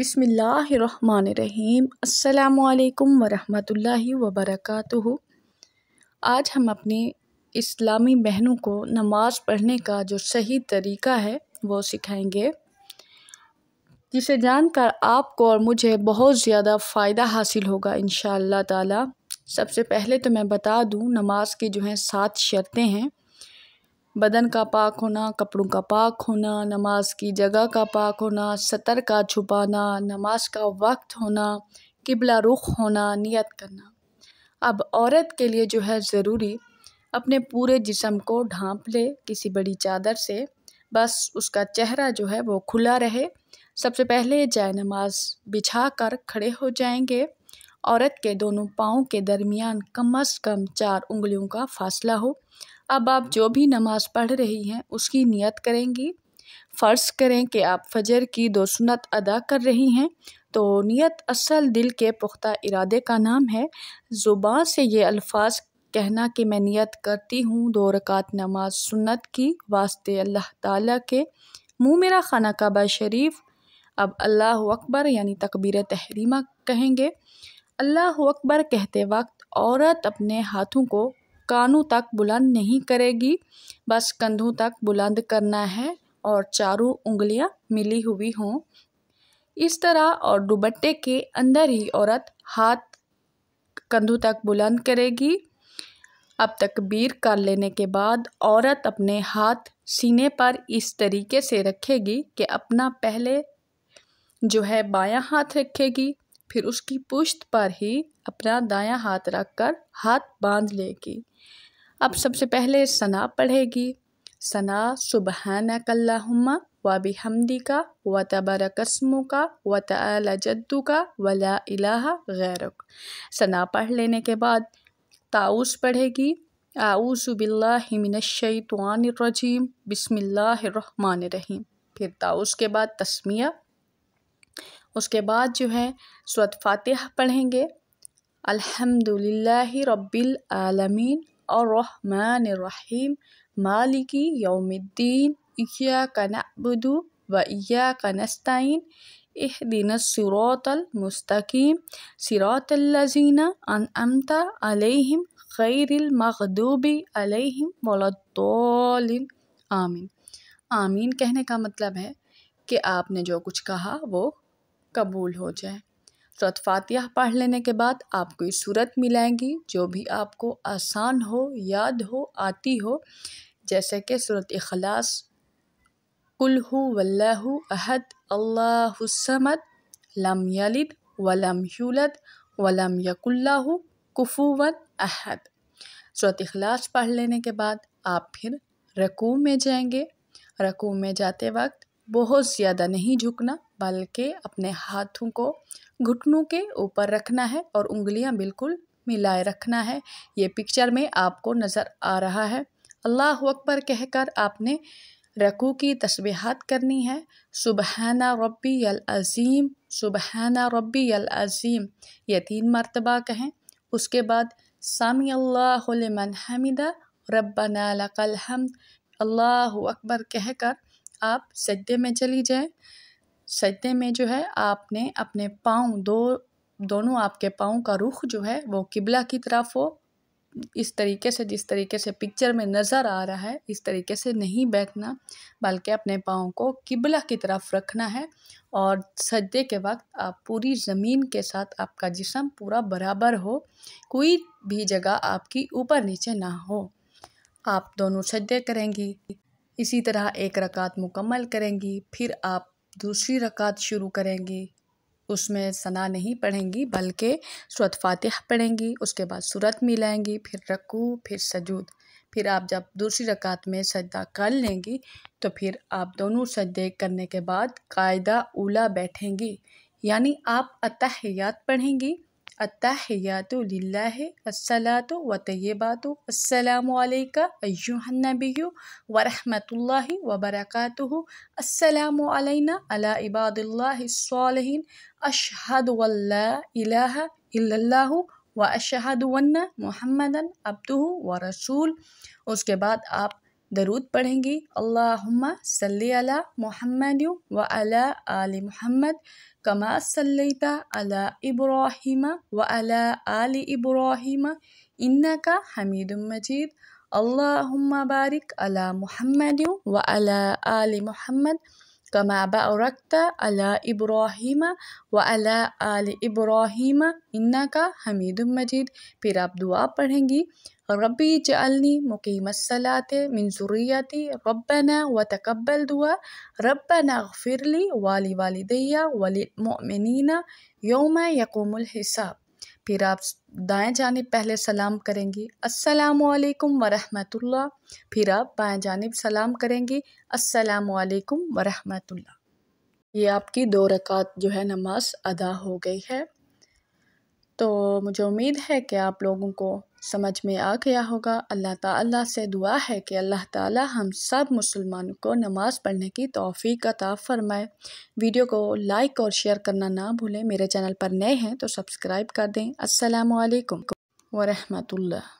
बिसमीम् अल्लाम वरहमतुल्लाहि वबरकatuh आज हम अपने इस्लामी बहनों को नमाज़ पढ़ने का जो सही तरीका है वो सिखाएंगे जिसे जानकर आपको और मुझे बहुत ज़्यादा फ़ायदा हासिल होगा इन ताला सबसे पहले तो मैं बता दूं नमाज की जो हैं सात शर्तें हैं बदन का पाक होना कपड़ों का पाक होना नमाज की जगह का पाक होना सतर का छुपाना नमाज का वक्त होना किबला रुख होना नियत करना अब औरत के लिए जो है ज़रूरी अपने पूरे जिसम को ढांप ले किसी बड़ी चादर से बस उसका चेहरा जो है वो खुला रहे सबसे पहले जाय नमाज बिछा कर खड़े हो जाएंगे औरत के दोनों पाँव के दरमियान कम अज़ कम चार उंगलियों का फासला हो अब आप जो भी नमाज़ पढ़ रही हैं उसकी नियत करेंगी फ़र्ज़ करें कि आप फजर की दो सुनत अदा कर रही हैं तो नियत असल दिल के पुख्ता इरादे का नाम है ज़ुबान से ये अल्फाज कहना कि मैं नियत करती हूँ दो रकात नमाज सुन्नत की वास्ते अल्लाह ताला के मुँह मेरा खाना काबा शरीफ अब अल्लाह अकबर यानी तकबीर तहरीमा कहेंगे अल्लाह अकबर कहते वक्त औरत अपने हाथों को कानों तक बुलंद नहीं करेगी बस कंधों तक बुलंद करना है और चारों उंगलियां मिली हुई हों इस तरह और दुबट्टे के अंदर ही औरत हाथ कंधों तक बुलंद करेगी अब तकबीर कर लेने के बाद औरत अपने हाथ सीने पर इस तरीके से रखेगी कि अपना पहले जो है बायां हाथ रखेगी फिर उसकी पुश्त पर ही अपना दायां हाथ रखकर हाथ बांध लेगी अब सबसे पहले सना पढ़ेगी सना सुबहानकल्लाहुम्मा व हमदी का व कस्मु का व तला जद्दू का वला इलाहा गैरक सना पढ़ लेने के बाद ताउस पढ़ेगी बसमिल्लामान रहीम फिर ताउस के बाद तस्मिया उसके बाद जो है स्वत फ़ातह पढ़ेंगे अलहमदिल्ला रब्बिल अर्रहमानिर्रहीम मालिकी यौमिद्दीन इयाक नबुदु व इयाक नस्ताइन اهدنا الصراط المستقيم صراط الذين أنعمت عليهم غير المغضوب عليهم आमीन आमीन कहने का मतलब है कि आपने जो कुछ कहा वो कबूल हो जाए सूरत फातिहा पढ़ लेने के बाद आपको ये सूरत मिलाएंगी जो भी आपको आसान हो याद हो आती हो जैसे कि सूरत अखलास कुल्हु वल्लहु अहद अल्लाहमद लम यलिद वलम यूलद वलम यकुल्लाहु कुफुवन अहद सूरत अखलास पढ़ लेने के बाद आप फिर रकू में जाएंगे रकू में जाते वक्त बहुत ज़्यादा नहीं झुकना बल्कि अपने हाथों को घुटनों के ऊपर रखना है और उंगलियां बिल्कुल मिलाए रखना है ये पिक्चर में आपको नज़र आ रहा है अल्लाह अकबर कहकर आपने रकू की तस्बीहात करनी है सुबहाना रबी अज़ीम सुबहाना रबी अज़ीम ये तीन मरतबा कहें उसके बाद सामी अल्लाहमन हमिदा रबना लकल हम अल्लाह अकबर कहकर आप सज्दे में चली जाएं सजदे में जो है आपने अपने पाँव दो दोनों आपके पाँव का रुख जो है वो किबला की तरफ हो इस तरीके से जिस तरीके से पिक्चर में नज़र आ रहा है इस तरीके से नहीं बैठना बल्कि अपने पाँव को किबला की तरफ रखना है और सजदे के वक्त आप पूरी ज़मीन के साथ आपका जिसम पूरा बराबर हो कोई भी जगह आपकी ऊपर नीचे ना हो आप दोनों सजदे करेंगी इसी तरह एक रकात मुकम्मल करेंगी फिर आप दूसरी रकात शुरू करेंगी उसमें सना नहीं पढ़ेंगी बल्कि सूरत फातह पढ़ेंगी उसके बाद सूरत मिलाएंगी फिर रकू फिर सजूद फिर आप जब दूसरी रकात में सजदा कर लेंगी तो फिर आप दोनों सजदे करने के बाद कायदा उला बैठेंगी यानी आप अतहयात पढ़ेंगी अत्ताहयातुल्लासलात व तयबात असलकनबी वरहमतुल्ला वबरकत असलना अला इबादल्लासलिन अशहद इलाह व अशहद वन्न अब्दू व रसूल उसके बाद आप درود پڑھیں पढ़ेंगी اللہم صلی علی محمد و علی آل محمد کما كما علی ابراہیم و علی آل ابراہیم انکا حمید مجید اللہم بارک علی محمد و علی آل محمد كما باركت على ابراهيم وعلى آل ابراهيم انك حميد مجيد پھر آپ دعا پڑھیں گی ربي جعلني مقيم الصلاة من ذريتي ربنا وتقبل دعا ربنا اغفر لي ولوالدي وللمؤمنين يوم يقوم الحساب फिर आप दाएं जानब पहले सलाम करेंगी असलकम वरहमतुल्ला फिर आप बाएं जानब सलाम करेंगी असलकम वरहमतुल्ला ये आपकी दो रकात जो है नमाज अदा हो गई है तो मुझे उम्मीद है कि आप लोगों को समझ में आ गया होगा अल्लाह ताला से दुआ है कि अल्लाह ताला हम सब मुसलमानों को नमाज़ पढ़ने की तोफ़ी अता फ़रमाए वीडियो को लाइक और शेयर करना ना भूलें मेरे चैनल पर नए हैं तो सब्सक्राइब कर दें असलकम वरहमतुल्ला